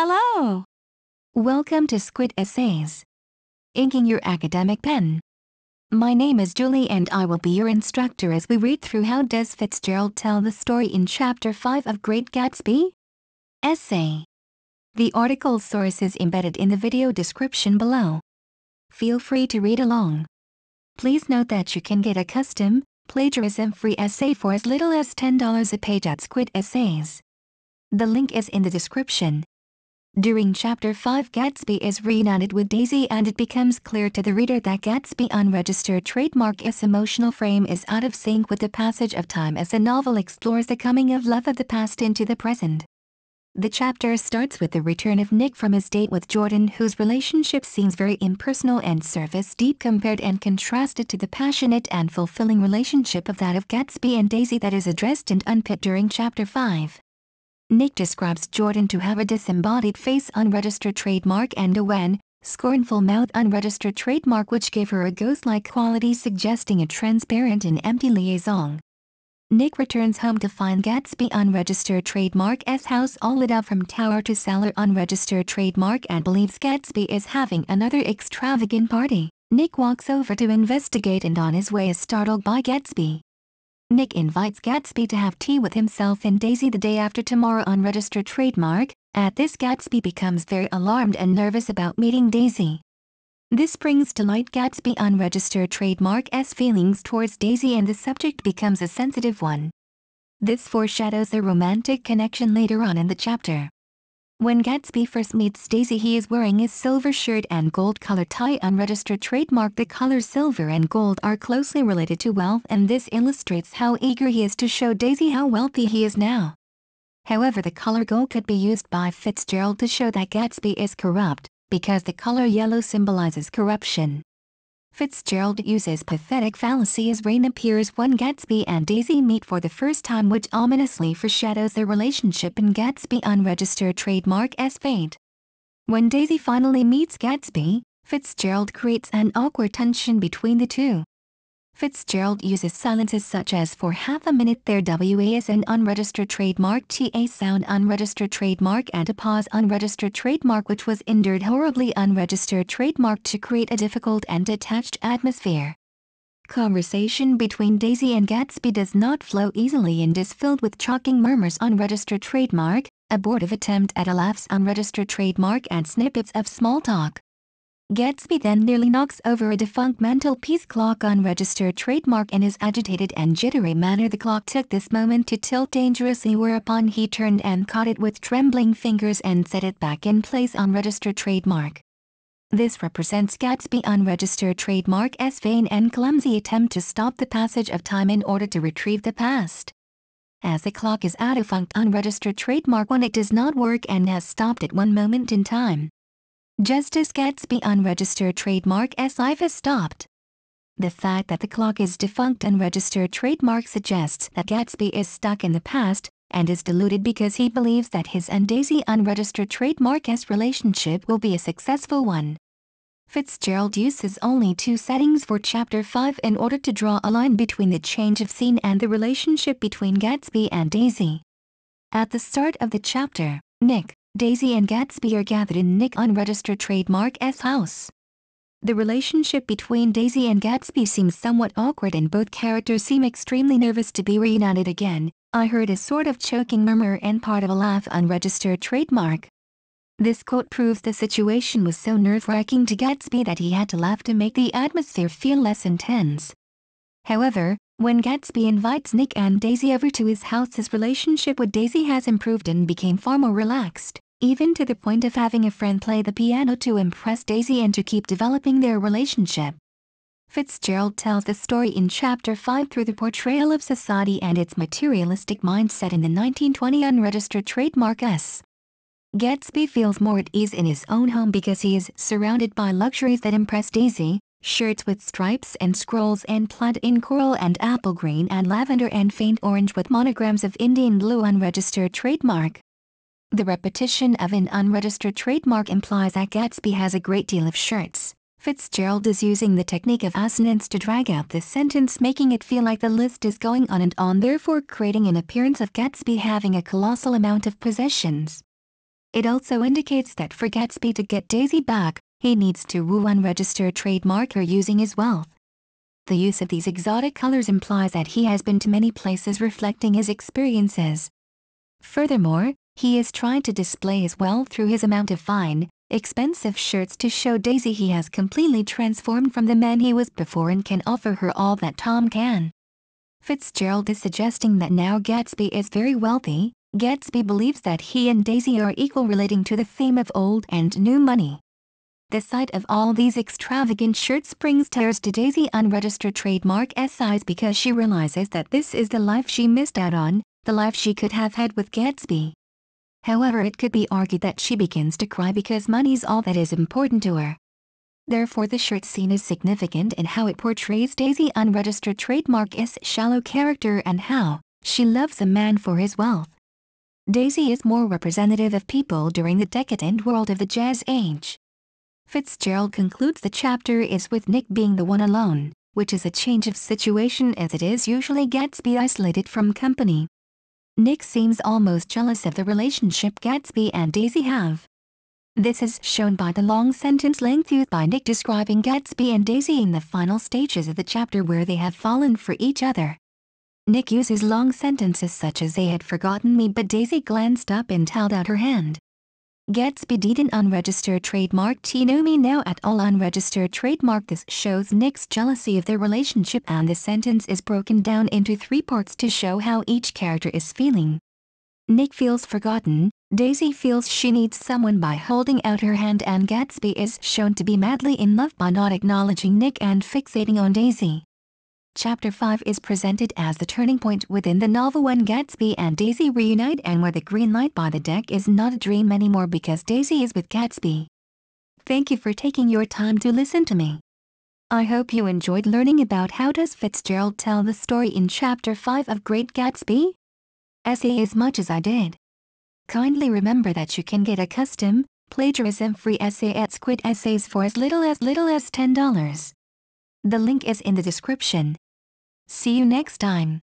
Hello! Welcome to Squid Essays. Inking your academic pen. My name is Julie and I will be your instructor as we read through How Does Fitzgerald Tell the Story in Chapter 5 of Great Gatsby? Essay. The article source is embedded in the video description below. Feel free to read along. Please note that you can get a custom, plagiarism-free essay for as little as $10 a page at Squid Essays. The link is in the description. During Chapter 5 Gatsby is reunited with Daisy and it becomes clear to the reader that Gatsby unregistered trademark is emotional frame is out of sync with the passage of time as the novel explores the coming of love of the past into the present. The chapter starts with the return of Nick from his date with Jordan whose relationship seems very impersonal and surface deep compared and contrasted to the passionate and fulfilling relationship of that of Gatsby and Daisy that is addressed and unpicked during Chapter 5. Nick describes Jordan to have a disembodied face unregistered trademark and a wen, scornful mouth unregistered trademark which gave her a ghost-like quality suggesting a transparent and empty liaison. Nick returns home to find Gatsby unregistered trademark S house all lit up from tower to cellar unregistered trademark and believes Gatsby is having another extravagant party. Nick walks over to investigate and on his way is startled by Gatsby. Nick invites Gatsby to have tea with himself and Daisy the day after tomorrow on Register trademark. At this Gatsby becomes very alarmed and nervous about meeting Daisy. This brings to light Gatsby unregistered trademark's feelings towards Daisy and the subject becomes a sensitive one. This foreshadows their romantic connection later on in the chapter. When Gatsby first meets Daisy he is wearing his silver shirt and gold-colored tie unregistered trademark. The colors silver and gold are closely related to wealth and this illustrates how eager he is to show Daisy how wealthy he is now. However the color gold could be used by Fitzgerald to show that Gatsby is corrupt, because the color yellow symbolizes corruption. Fitzgerald uses pathetic fallacy as Rain appears when Gatsby and Daisy meet for the first time which ominously foreshadows their relationship in Gatsby unregistered trademark as fate. When Daisy finally meets Gatsby, Fitzgerald creates an awkward tension between the two. Fitzgerald uses silences such as for half a minute there WA is an unregistered trademark TA sound unregistered trademark and a pause unregistered trademark which was endured horribly unregistered trademark to create a difficult and detached atmosphere. Conversation between Daisy and Gatsby does not flow easily and is filled with choking murmurs unregistered trademark, abortive attempt at a laughs unregistered trademark and snippets of small talk. Gadsby then nearly knocks over a defunct mantel piece clock on registered trademark in his agitated and jittery manner. The clock took this moment to tilt dangerously whereupon he turned and caught it with trembling fingers and set it back in place on registered trademark. This represents Gadsby unregistered trademark as vain and clumsy attempt to stop the passage of time in order to retrieve the past. As the clock is out of unregistered trademark when it does not work and has stopped at one moment in time. Justice Gatsby unregistered trademark as life is stopped. The fact that the clock is defunct unregistered trademark suggests that Gatsby is stuck in the past and is deluded because he believes that his and Daisy unregistered trademark S. relationship will be a successful one. Fitzgerald uses only two settings for Chapter 5 in order to draw a line between the change of scene and the relationship between Gatsby and Daisy. At the start of the chapter, Nick, Daisy and Gatsby are gathered in Nick unregistered trademark S house. The relationship between Daisy and Gatsby seems somewhat awkward and both characters seem extremely nervous to be reunited again. I heard a sort of choking murmur and part of a laugh unregistered trademark. This quote proves the situation was so nerve-wracking to Gatsby that he had to laugh to make the atmosphere feel less intense. However, when Gatsby invites Nick and Daisy over to his house his relationship with Daisy has improved and became far more relaxed even to the point of having a friend play the piano to impress Daisy and to keep developing their relationship. Fitzgerald tells the story in Chapter 5 through the portrayal of society and its materialistic mindset in the 1920 unregistered trademark S. Gatsby feels more at ease in his own home because he is surrounded by luxuries that impress Daisy, shirts with stripes and scrolls and plaid in coral and apple green and lavender and faint orange with monograms of Indian blue unregistered trademark. The repetition of an unregistered trademark implies that Gatsby has a great deal of shirts. Fitzgerald is using the technique of assonance to drag out this sentence making it feel like the list is going on and on therefore creating an appearance of Gatsby having a colossal amount of possessions. It also indicates that for Gatsby to get Daisy back, he needs to woo unregistered trademarker using his wealth. The use of these exotic colors implies that he has been to many places reflecting his experiences. Furthermore, he is trying to display his wealth through his amount of fine, expensive shirts to show Daisy he has completely transformed from the man he was before and can offer her all that Tom can. Fitzgerald is suggesting that now Gatsby is very wealthy, Gatsby believes that he and Daisy are equal relating to the fame of old and new money. The sight of all these extravagant shirts brings tears to Daisy unregistered trademark SIs because she realizes that this is the life she missed out on, the life she could have had with Gatsby. However it could be argued that she begins to cry because money's all that is important to her. Therefore the shirt scene is significant in how it portrays Daisy unregistered trademark's shallow character and how she loves a man for his wealth. Daisy is more representative of people during the decadent world of the jazz age. Fitzgerald concludes the chapter is with Nick being the one alone, which is a change of situation as it is usually Gatsby isolated from company. Nick seems almost jealous of the relationship Gatsby and Daisy have. This is shown by the long sentence length used by Nick describing Gatsby and Daisy in the final stages of the chapter where they have fallen for each other. Nick uses long sentences such as they had forgotten me but Daisy glanced up and held out her hand. Gatsby didn't unregister trademark Tinomi now at all unregistered trademark this shows Nick's jealousy of their relationship and the sentence is broken down into three parts to show how each character is feeling. Nick feels forgotten, Daisy feels she needs someone by holding out her hand and Gatsby is shown to be madly in love by not acknowledging Nick and fixating on Daisy. Chapter 5 is presented as the turning point within the novel when Gatsby and Daisy reunite and where the green light by the deck is not a dream anymore because Daisy is with Gatsby. Thank you for taking your time to listen to me. I hope you enjoyed learning about how does Fitzgerald tell the story in Chapter 5 of Great Gatsby? Essay as much as I did. Kindly remember that you can get a custom, plagiarism-free essay at Squid Essays for as little as little as $10. The link is in the description. See you next time.